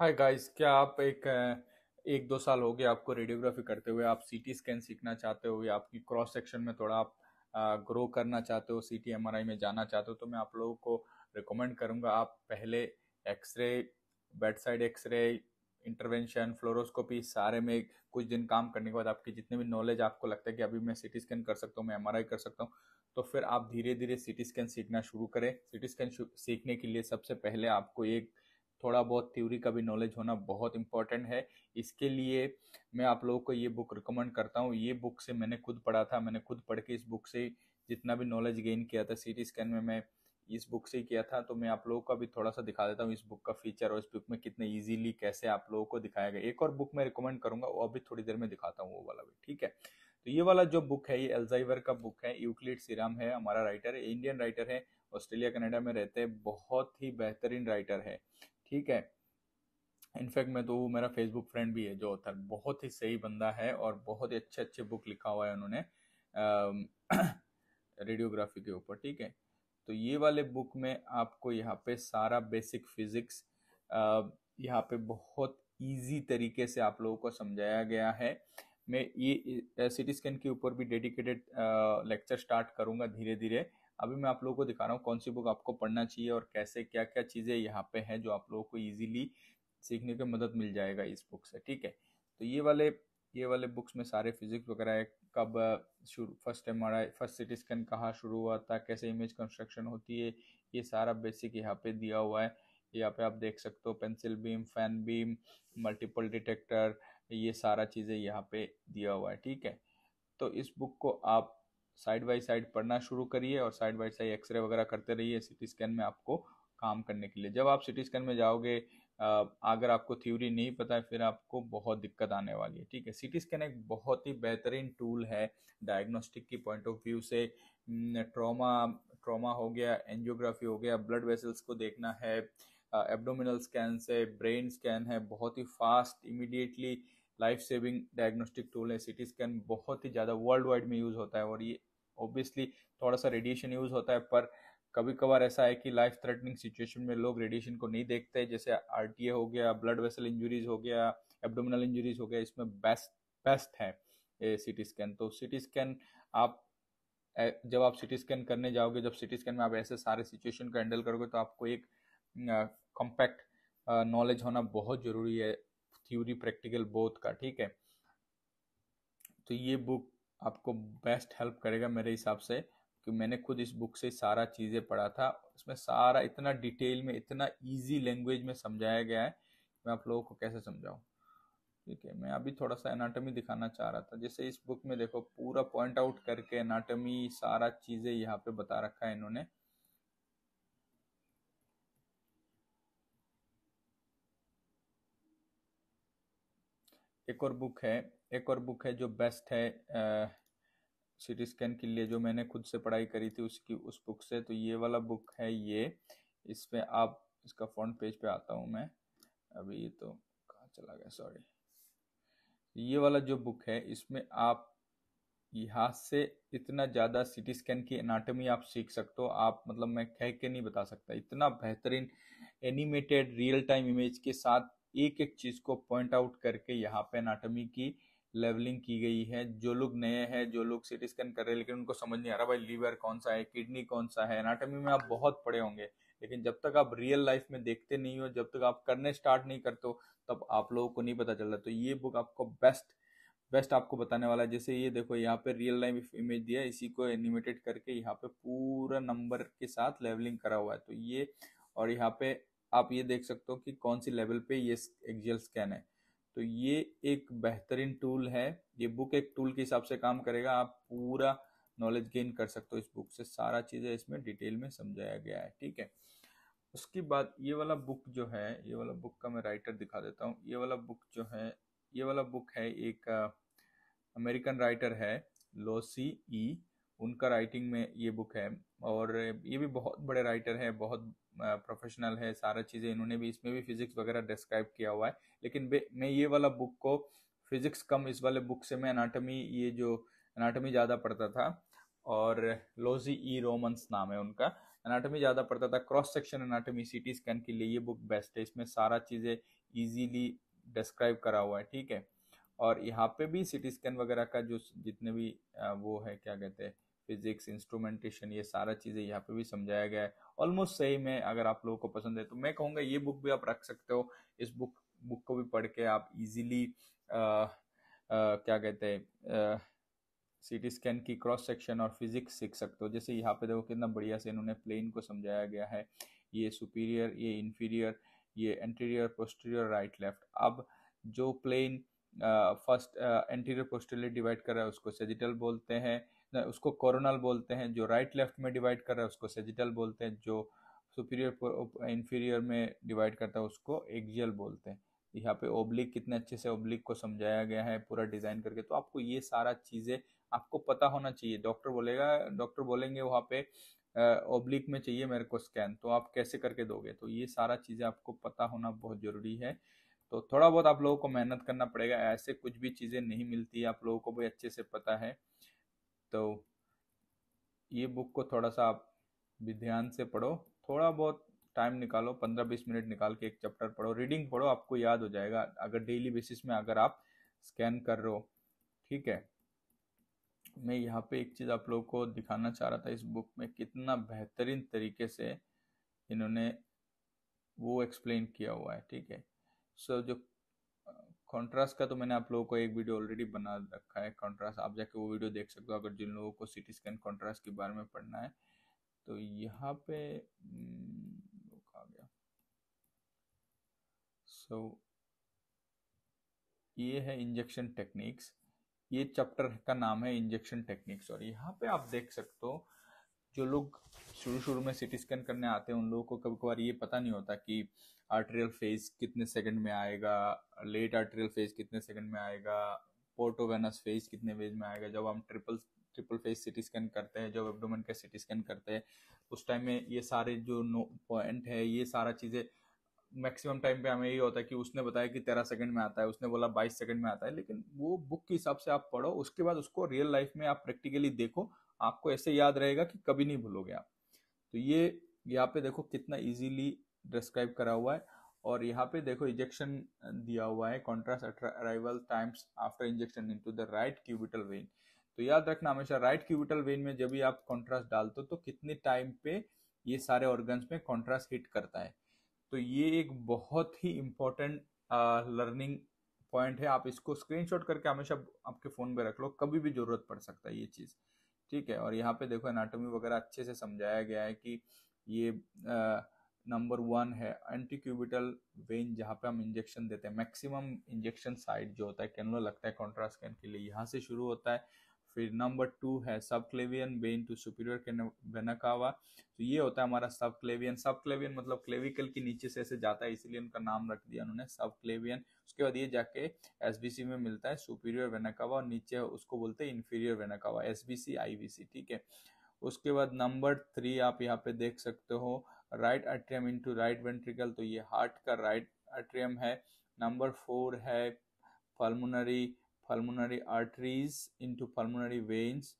Hi guys क्या आप एक एक दो साल हो गए आपको रेडियोग्राफी करते हुए आप सीटी स्कैन सीखना चाहते हो या आपकी क्रॉस सेक्शन में थोड़ा आप ग्रो करना चाहते हो C T M R I में जाना चाहते हो तो मैं आप लोगों को रिकमेंड करूँगा आप पहले X-ray bedside X-ray intervention fluoroscopy सारे में कुछ दिन काम करने के बाद आपकी जितने भी नॉलेज आपको लगता है कि अभी मैं सिटी स्कैन कर सकता हूँ मैं एमआरआई कर सकता हूँ तो फिर आप धीरे धीरे सिटी स्कैन सीखना शुरू करें सिटी स्कैन सीखने के लिए सबसे पहले आपको एक थोड़ा बहुत थ्योरी का भी नॉलेज होना बहुत इंपॉर्टेंट है इसके लिए मैं आप लोगों को ये बुक रिकमेंड करता हूँ ये बुक से मैंने खुद पढ़ा था मैंने खुद पढ़ के इस बुक से जितना भी नॉलेज गेन किया था सी टी स्कैन में मैं इस बुक से किया था तो मैं आप लोगों का भी थोड़ा सा दिखा देता हूँ इस बुक का फीचर और इस बुक में कितने ईजिली कैसे आप लोगों को दिखाया गया एक और बुक मैं रिकमेंड करूंगा वो अभी थोड़ी देर में दिखाता हूँ वो वाला भी ठीक है तो ये वाला जो बुक है ये एल्जाइवर का बुक है यूक्लिड सिराम है हमारा राइटर है इंडियन राइटर है ऑस्ट्रेलिया कनाडा में रहते हैं बहुत ही बेहतरीन राइटर है ठीक है इनफैक्ट मैं तो वो मेरा फेसबुक फ्रेंड भी है जो ऑथर बहुत ही सही बंदा है और बहुत ही अच्छे अच्छे बुक लिखा हुआ है उन्होंने रेडियोग्राफी के ऊपर ठीक है तो ये वाले बुक में आपको यहाँ पे सारा बेसिक फिजिक्स यहाँ पे बहुत इजी तरीके से आप लोगों को समझाया गया है मैं ये सिटी स्कैन के ऊपर भी डेडिकेटेड लेक्चर स्टार्ट करूँगा धीरे धीरे अभी मैं आप लोगों को दिखा रहा हूँ कौन सी बुक आपको पढ़ना चाहिए और कैसे क्या क्या चीज़ें यहाँ पे हैं जो आप लोगों को इजीली सीखने की मदद मिल जाएगा इस बुक से ठीक है तो ये वाले ये वाले बुक्स में सारे फिजिक्स वगैरह है कब शुरू first um first CT scan कहाँ शुरू हुआ था कैसे इमेज कंस्ट्रक्शन होती है ये सारा बेसिक यहाँ पे दिया हुआ है यहाँ पे आप देख सकते हो pencil beam fan beam multiple detector ये सारा चीज़ें यहाँ पे दिया हुआ है ठीक है तो इस बुक को आप साइड बाई साइड पढ़ना शुरू करिए और साइड बाई साइड एक्सरे वगैरह करते रहिए सिटी स्कैन में आपको काम करने के लिए जब आप सिटी स्कैन में जाओगे अगर आपको थ्योरी नहीं पता है फिर आपको बहुत दिक्कत आने वाली है ठीक है सिटी स्कैन एक बहुत ही बेहतरीन टूल है डायग्नोस्टिक की पॉइंट ऑफ व्यू से ट्रॉमा ट्रॉमा हो गया एंजियोग्राफी हो गया ब्लड वेसल्स को देखना है एब्डोमिनल स्कैन से ब्रेन स्कैन है बहुत ही fast immediately life saving diagnostic tool है सिटी स्कैन बहुत ही ज़्यादा वर्ल्ड वाइड में यूज़ होता है और ये ऑब्वियसली थोड़ा सा रेडिएशन यूज़ होता है पर कभी कभार ऐसा है कि लाइफ थ्रेटनिंग सिचुएशन में लोग रेडिएशन को नहीं देखते जैसे आर हो गया ब्लड वेसल इंजुरीज हो गया एब्डोमिनल इंजुरीज हो गया इसमें बेस्ट बेस्ट है ए सिटी स्कैन तो सिटी स्कैन आप जब आप सिटी स्कैन करने जाओगे जब सिटी स्कैन में आप ऐसे सारे सिचुएशन को हैंडल करोगे तो आपको एक कॉम्पैक्ट नॉलेज होना बहुत ज़रूरी है थ्योरी प्रैक्टिकल बोथ का ठीक है तो ये बुक आपको बेस्ट हेल्प करेगा मेरे हिसाब से कि मैंने खुद इस बुक से सारा चीज़ें पढ़ा था इसमें सारा इतना डिटेल में इतना इजी लैंग्वेज में समझाया गया है मैं आप लोगों को कैसे समझाऊँ ठीक है मैं अभी थोड़ा सा एनाटॉमी दिखाना चाह रहा था जैसे इस बुक में देखो पूरा पॉइंट आउट करके एनाटॉमी सारा चीज़ें यहाँ पे बता रखा है इन्होंने एक और बुक है एक और बुक है जो बेस्ट है सी टी स्कैन के लिए जो मैंने खुद से पढ़ाई करी थी उसकी उस बुक से तो ये वाला बुक है ये इस पर आप इसका फ्रंट पेज पे आता हूँ मैं अभी ये तो कहाँ चला गया सॉरी ये वाला जो बुक है इसमें आप यहाँ से इतना ज़्यादा सिटी स्कैन की एनाटॉमी आप सीख सकते हो आप मतलब मैं कह के नहीं बता सकता इतना बेहतरीन एनिमेटेड रियल टाइम इमेज के साथ एक एक चीज को पॉइंट आउट करके यहाँ पे एनाटॉमी की लेवलिंग की गई है जो लोग नए हैं जो लोग सिटी स्कैन कर रहे हैं लेकिन उनको समझ नहीं आ रहा भाई लीवर कौन सा है किडनी कौन सा है एनाटॉमी में आप बहुत पड़े होंगे लेकिन जब तक आप रियल लाइफ में देखते नहीं हो जब तक आप करने स्टार्ट नहीं करते हो तब आप लोगों को नहीं पता चल रहा तो ये बुक आपको बेस्ट बेस्ट आपको बताने वाला है जैसे ये देखो यहाँ पे रियल लाइफ इमेज दिया इसी को एनिमेटेड करके यहाँ पे पूरा नंबर के साथ लेवलिंग करा हुआ है तो ये और यहाँ पे आप ये देख सकते हो कि कौन सी लेवल पे ये एक्जियल स्कैन है तो ये एक बेहतरीन टूल है ये बुक एक टूल के हिसाब से काम करेगा आप पूरा नॉलेज गेन कर सकते हो इस बुक से सारा चीज़ें इसमें डिटेल में समझाया गया है ठीक है उसके बाद ये वाला बुक जो है ये वाला बुक का मैं राइटर दिखा देता हूँ ये वाला बुक जो है ये वाला बुक है एक अमेरिकन राइटर है लोसी ई e. उनका राइटिंग में ये बुक है और ये भी बहुत बड़े राइटर हैं बहुत प्रोफेशनल है सारा चीज़ें इन्होंने भी इसमें भी फिजिक्स वगैरह डिस्क्राइब किया हुआ है लेकिन मैं ये वाला बुक को फिजिक्स कम इस वाले बुक से मैं अनाटमी ये जो अनाटमी ज़्यादा पढ़ता था और लोजी ई रोमन्स नाम है उनका अनाटमी ज़्यादा पढ़ता था cross section anatomy C T scan के लिए ये बुक बेस्ट है इसमें सारा चीज़ें ईजीली डिस्क्राइब करा हुआ है ठीक है और यहाँ पे भी सी टी स्कैन वगैरह का जो जितने भी वो है क्या कहते हैं फिजिक्स इंस्ट्रूमेंटेशन ये सारा चीज़ें यहाँ पे भी समझाया गया है ऑलमोस्ट सही में अगर आप लोगों को पसंद है तो मैं कहूँगा ये बुक भी आप रख सकते हो इस बुक बुक को भी पढ़ के आप इजीली क्या कहते हैं सीटी स्कैन की क्रॉस सेक्शन और फिजिक्स सीख सकते हो जैसे यहाँ पे देखो कितना बढ़िया से इन्होंने प्लेन को समझाया गया है ये सुपीरियर ये इन्फीरियर ये एंटीरियर पोस्टीरियर राइट लेफ्ट अब जो plane first anterior posterior divide कर रहा है उसको सेजिटल बोलते हैं उसको कोरोनल बोलते हैं जो राइट लेफ्ट में डिवाइड कर रहा है उसको सेजिटल बोलते हैं जो सुपीरियर इन्फीरियर में डिवाइड करता है उसको एक्जियल बोलते हैं यहाँ पे ओब्लिक कितने अच्छे से ओब्लिक को समझाया गया है पूरा डिज़ाइन करके तो आपको ये सारा चीज़ें आपको पता होना चाहिए डॉक्टर बोलेगा डॉक्टर बोलेंगे वहाँ पे ओब्लिक में चाहिए मेरे को स्कैन तो आप कैसे करके दोगे तो ये सारा चीज़ें आपको पता होना बहुत ज़रूरी है तो थोड़ा बहुत आप लोगों को मेहनत करना पड़ेगा ऐसे कुछ भी चीज़ें नहीं मिलती आप लोगों को भी अच्छे से पता है तो ये बुक को थोड़ा सा आप भी ध्यान से पढ़ो थोड़ा बहुत टाइम निकालो पंद्रह बीस मिनट निकाल के एक चैप्टर पढ़ो रीडिंग पढ़ो आपको याद हो जाएगा अगर डेली बेसिस में अगर आप स्कैन कर रहे हो ठीक है मैं यहाँ पे एक चीज़ आप लोगों को दिखाना चाह रहा था इस बुक में कितना बेहतरीन तरीके से इन्होंने वो एक्सप्लेन किया हुआ है ठीक है सो so, जो कॉन्ट्रास्ट का तो मैंने आप लोगों को एक वीडियो ऑलरेडी बना रखा है कॉन्ट्रास्ट आप जाके वो वीडियो देख सकते हो अगर जिन लोगों को सिटी स्कैन कॉन्ट्रास्ट के बारे में पढ़ना है तो यहाँ पे हम्म, आ गया सो so, ये है इंजेक्शन टेक्निक्स ये चैप्टर का नाम है इंजेक्शन टेक्निक्स और यहाँ पे आप देख सकते हो जो लोग शुरू शुरू में सिटी स्कैन करने आते हैं उन लोगों को कभी कभार ये पता नहीं होता कि आर्ट्रियल फेज कितने सेकंड में आएगा लेट आर्ट्रियल फेज कितने सेकंड में आएगा पोर्टोवेनस फेज कितने फेज में आएगा जब हम triple triple phase CT scan करते हैं जब एबडोमेन का सिटी स्कैन करते हैं उस टाइम में ये सारे जो नो पॉइंट है ये सारा चीज़ें मैक्सिमम टाइम पे हमें यही होता है कि उसने बताया कि तेरह सेकंड में आता है उसने बोला बाईस सेकंड में आता है लेकिन वो बुक के हिसाब से आप पढ़ो उसके बाद उसको रियल लाइफ में आप प्रैक्टिकली देखो आपको ऐसे याद रहेगा कि कभी नहीं भूलोगे आप तो ये यहाँ पे देखो कितना इजीली डिस्क्राइब करा हुआ है और यहाँ पे देखो इजेक्शन दिया हुआ है contrast arrival times after injection into the right cubital vein तो याद रखना हमेशा राइट क्यूबिटल वेन में जब भी आप कॉन्ट्रास्ट डालते हो तो कितने टाइम पे ये सारे ऑर्गन्स में कॉन्ट्रास्ट हिट करता है तो ये एक बहुत ही इम्पोर्टेंट लर्निंग पॉइंट है आप इसको स्क्रीनशॉट करके हमेशा आपके फ़ोन पे रख लो कभी भी ज़रूरत पड़ सकता है ये चीज़ ठीक है और यहाँ पे देखो एनाटोमी वगैरह अच्छे से समझाया गया है कि ये आ, नंबर वन है एंटीक्यूबिटल वेन जहाँ पे हम इंजेक्शन देते हैं मैक्सिमम इंजेक्शन साइट जो होता है कैनुला लगता है कॉन्ट्रास्ट स्कैन के लिए यहाँ से शुरू होता है फिर नंबर टू है subclavian vein to superior vena cava तो ये होता है हमारा सबक्लेवियन सबक्लेवियन मतलब क्लेविकल के नीचे से ऐसे जाता है इसीलिए उनका नाम रख दिया उन्होंने सबक्लेवियन उसके बाद ये जाके एसबीसी में मिलता है सुपीरियर वेनाकावा और नीचे उसको बोलते हैं इन्फीरियर वेनाकावा एसबीसी आईबीसी ठीक है उसके बाद नंबर थ्री आप यहाँ पे देख सकते हो right atrium into right ventricle तो ये हार्ट का राइट एट्रियम है नंबर फोर है pulmonary pulmonary arteries into pulmonary veins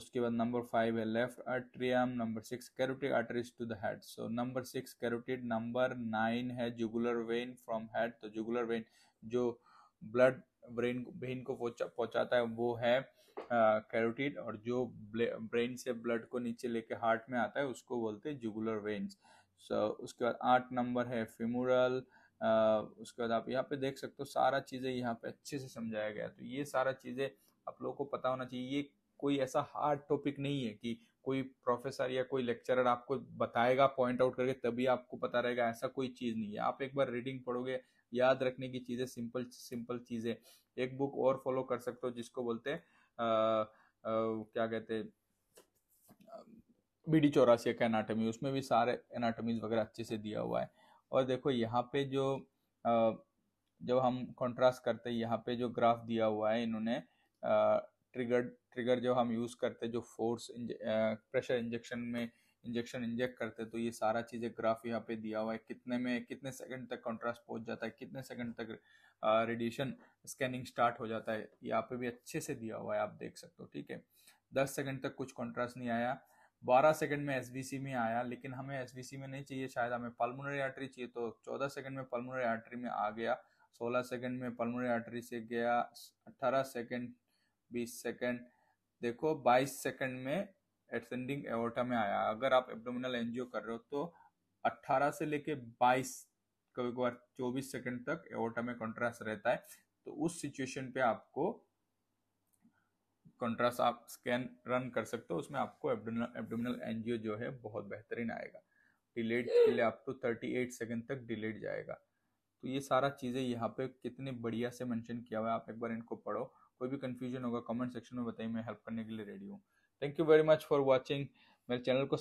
उसके बाद नंबर फाइव है left atrium number six carotid arteries to the head so number six carotid number nine है jugular vein from head तो jugular vein जो blood brain vein को पहुंचाता है वो है कैरोटिड और जो ब्रेन से ब्लड को नीचे लेके हार्ट में आता है उसको बोलते हैं जुगुलर वेन्स सो उसके बाद आठ नंबर है फिमोरल उसके बाद आप यहाँ पे देख सकते हो सारा चीज़ें यहाँ पे अच्छे से समझाया गया तो ये सारा चीज़ें आप लोगों को पता होना चाहिए ये कोई ऐसा हार्ड टॉपिक नहीं है कि कोई प्रोफेसर या कोई लेक्चरर आपको बताएगा पॉइंट आउट करके तभी आपको पता रहेगा ऐसा कोई चीज़ नहीं है आप एक बार रीडिंग पढ़ोगे याद रखने की चीज़ें सिंपल सिंपल चीज़ें एक बुक और फॉलो कर सकते हो जिसको बोलते हैं क्या कहते हैं बी डी चौरासी का एनाटमी उसमें भी सारे एनाटमीज वगैरह अच्छे से दिया हुआ है और देखो यहाँ पे जो आ, जब हम कंट्रास्ट करते हैं यहाँ पे जो ग्राफ दिया हुआ है इन्होंने ट्रिगर ट्रिगर जो हम यूज़ करते हैं जो फोर्स इंज, आ, प्रेशर इंजेक्शन में इंजेक्शन इंजेक्ट करते हैं तो ये सारा चीज़ें ग्राफ यहाँ पे दिया हुआ है कितने में कितने सेकंड तक कंट्रास्ट पहुँच जाता है कितने सेकंड तक रेडिएशन स्कैनिंग स्टार्ट हो जाता है यहाँ पे भी अच्छे से दिया हुआ है आप देख सकते हो ठीक है दस सेकंड तक कुछ कॉन्ट्रास्ट नहीं आया बारह सेकंड में एस में आया लेकिन हमें एस में नहीं चाहिए शायद हमें पल्मोनरी आर्टरी चाहिए तो चौदह सेकंड में पल्मोनरी आर्टरी में आ गया सोलह सेकंड में पल्मोनरी आर्टरी से गया अट्ठारह सेकंड बीस सेकंड देखो बाईस सेकंड में एसेंडिंग एओर्टा में आया अगर आप एब्डोमिनल एनजीओ कर रहे हो तो 18 से लेके 22 कभी कभार 24 सेकंड तक एओर्टा में कंट्रास्ट रहता है तो उस सिचुएशन पे आपको कंट्रास्ट आप स्कैन रन कर सकते हो उसमें आपको एब्डोमिनल एनजीओ जो है बहुत बेहतरीन आएगा डिलेट के लिए आप तो थर्टी एट सेकेंड तक डिलेट जाएगा तो ये सारा चीज़ें यहाँ पे कितने बढ़िया से मेंशन किया हुआ है आप एक बार इनको पढ़ो कोई भी कंफ्यूजन होगा कमेंट सेक्शन में बताइए मैं हेल्प करने के लिए रेडी हूँ thank you very much for watching मेरे चैनल को